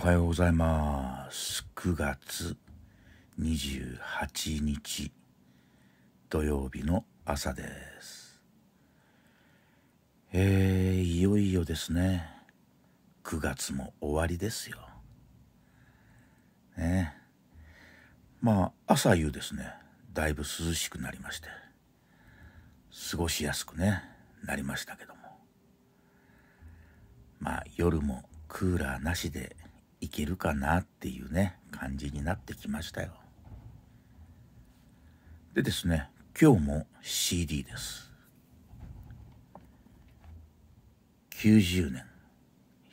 おはようございます。9月28日土曜日の朝です。えー、いよいよですね。9月も終わりですよ。ねまあ、朝夕ですね。だいぶ涼しくなりまして。過ごしやすくね、なりましたけども。まあ、夜もクーラーなしでいけるかなっていうね感じになってきましたよでですね今日も CD です90年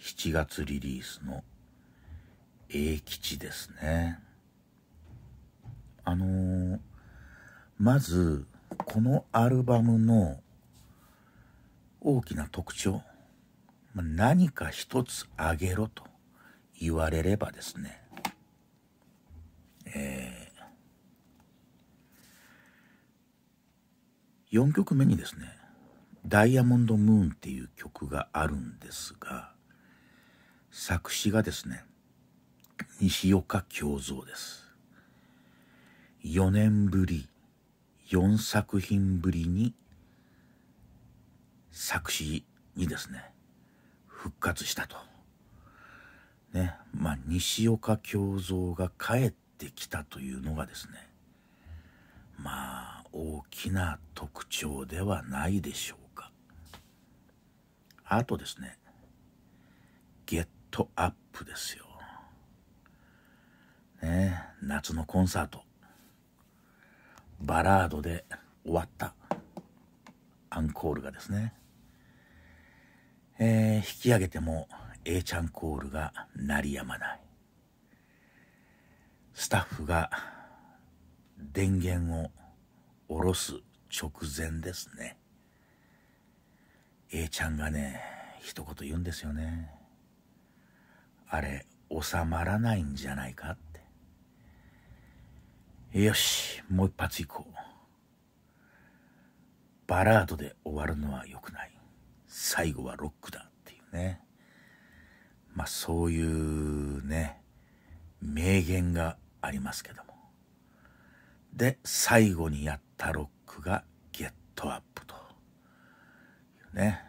7月リリースの「英吉」ですねあのー、まずこのアルバムの大きな特徴何か一つあげろと言われればですね、えー、4曲目にですね「ダイヤモンド・ムーン」っていう曲があるんですが作詞がですね西岡京三です4年ぶり4作品ぶりに作詞にですね復活したと。ね、まあ、西岡京三が帰ってきたというのがですね、まあ、大きな特徴ではないでしょうか。あとですね、ゲットアップですよ。ね、夏のコンサート、バラードで終わったアンコールがですね、えー、引き上げても、A ちゃんコールが鳴りやまないスタッフが電源を下ろす直前ですね A ちゃんがね一言言うんですよねあれ収まらないんじゃないかってよしもう一発いこうバラードで終わるのは良くない最後はロックだっていうねまあそういうね、名言がありますけども。で、最後にやったロックがゲットアップというね、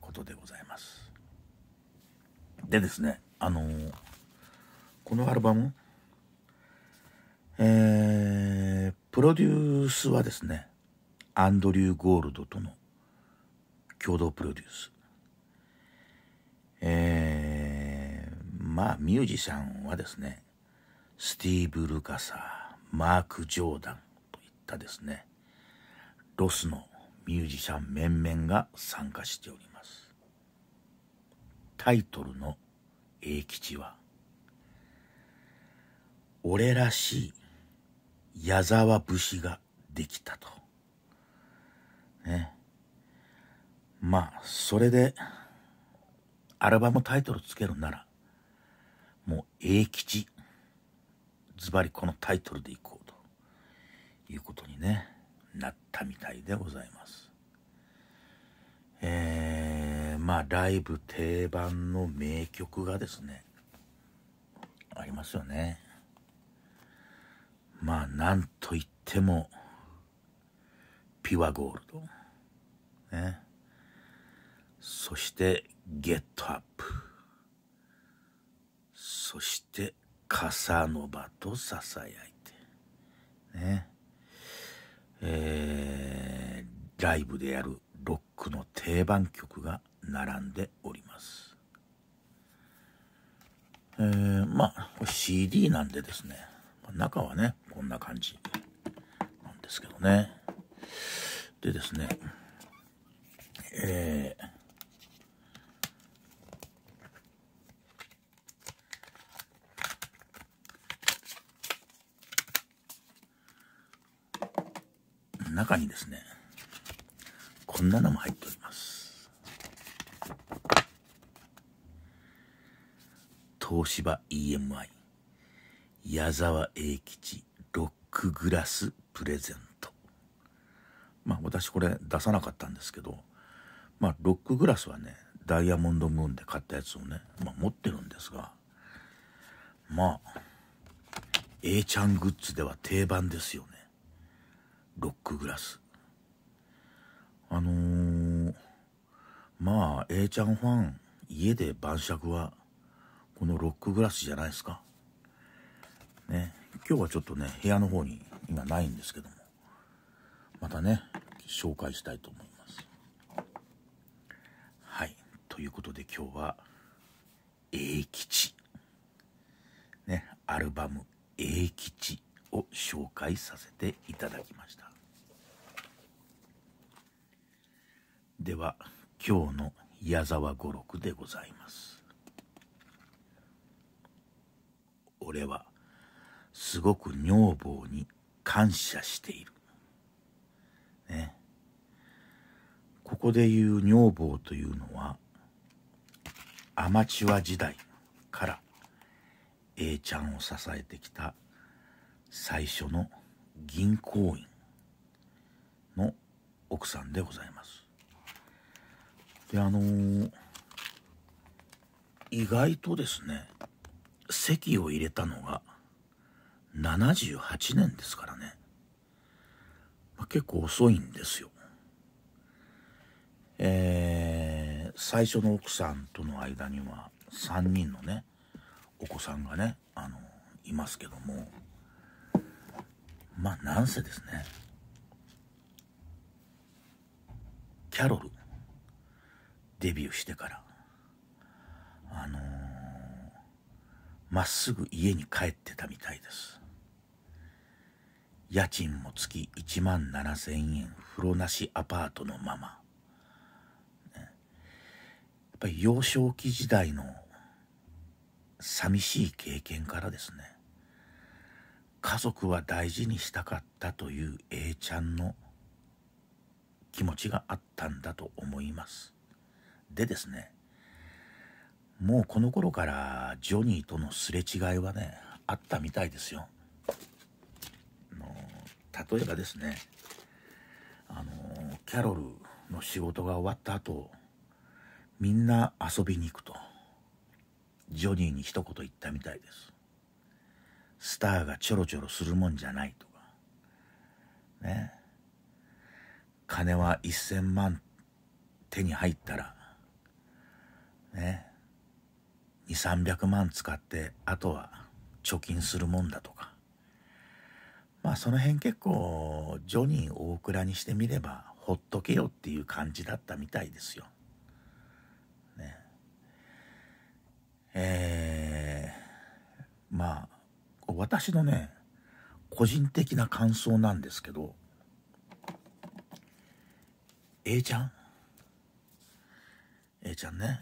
ことでございます。でですね、あのー、このアルバム、えー、プロデュースはですね、アンドリュー・ゴールドとの共同プロデュース。まあミュージシャンはですねスティーブ・ルカサーマーク・ジョーダンといったですねロスのミュージシャン面々が参加しておりますタイトルの英吉は「俺らしい矢沢節ができた」とねまあそれでアルバムタイトルつけるならもう永吉ズバリこのタイトルでいこうということにねなったみたいでございますえー、まあライブ定番の名曲がですねありますよねまあなんといってもピュアゴールドねそしてゲットアップそしてカサノバとささやいてねえー、ライブでやるロックの定番曲が並んでおりますえー、まあ CD なんでですね中はねこんな感じなんですけどねでですねえー中にですね、こんなのも入っております。東芝 EMI 矢沢永吉ロックグラスプレゼントまあ私これ出さなかったんですけどまあロックグラスはねダイヤモンドムーンで買ったやつをね、まあ、持ってるんですがまあ A ちゃんグッズでは定番ですよねロックグラスあのー、まあ A ちゃんファン家で晩酌はこのロックグラスじゃないですかね今日はちょっとね部屋の方に今ないんですけどもまたね紹介したいと思いますはいということで今日は英吉ねアルバム「英吉」を紹介させていただきましたでは今日の矢沢五六でございます俺はすごく女房に感謝しているねここで言う女房というのはアマチュア時代から A ちゃんを支えてきた最初の銀行員の奥さんでございますであのー、意外とですね籍を入れたのが78年ですからね、まあ、結構遅いんですよ。えー、最初の奥さんとの間には3人のねお子さんがねあのいますけどもまあなんせですねキャロルデビューしてからあのー、まっすぐ家に帰ってたみたいです家賃も月1万7000円風呂なしアパートのまま、ね、やっぱり幼少期時代の寂しい経験からですね家族は大事にしたかったという A ちゃんの気持ちがあったんだと思います。でですねもうこの頃からジョニーとのすれ違いはねあったみたいですよ。例えばですねあのキャロルの仕事が終わった後みんな遊びに行くとジョニーに一言言ったみたいですスターがちょろちょろするもんじゃないとかね金は1000万手に入ったら300万使ってあとは貯金するもんだとかまあその辺結構ジョニー大倉にしてみればほっとけよっていう感じだったみたいですよ。ね、えー、まあ私のね個人的な感想なんですけど A ちゃん A ちゃんね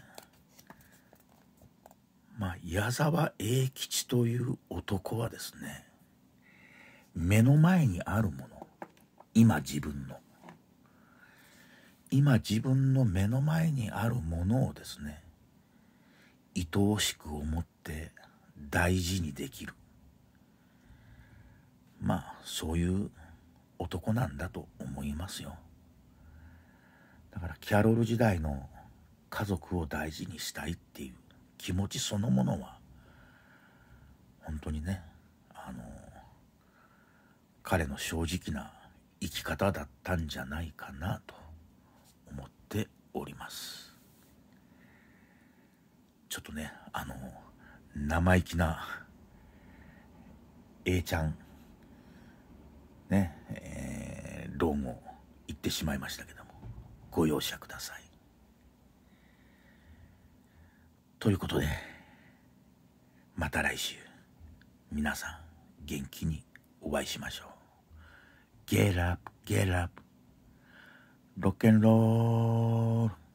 あ矢沢永吉という男はですね目の前にあるもの今自分の今自分の目の前にあるものをですね愛おしく思って大事にできるまあそういう男なんだと思いますよだからキャロル時代の家族を大事にしたいっていう気持ちそのものは本当にねあの彼の正直な生き方だったんじゃないかなと思っておりますちょっとねあの生意気な A ちゃんねえー、論を言ってしまいましたけどもご容赦くださいということでまた来週皆さん元気にお会いしましょう。ゲラップゲラップロッケンロール